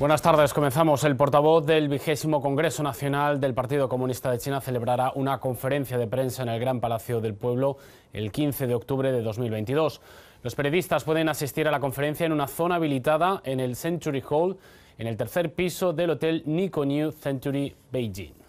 Buenas tardes, comenzamos. El portavoz del vigésimo Congreso Nacional del Partido Comunista de China celebrará una conferencia de prensa en el Gran Palacio del Pueblo el 15 de octubre de 2022. Los periodistas pueden asistir a la conferencia en una zona habilitada en el Century Hall, en el tercer piso del Hotel Nikon New Century Beijing.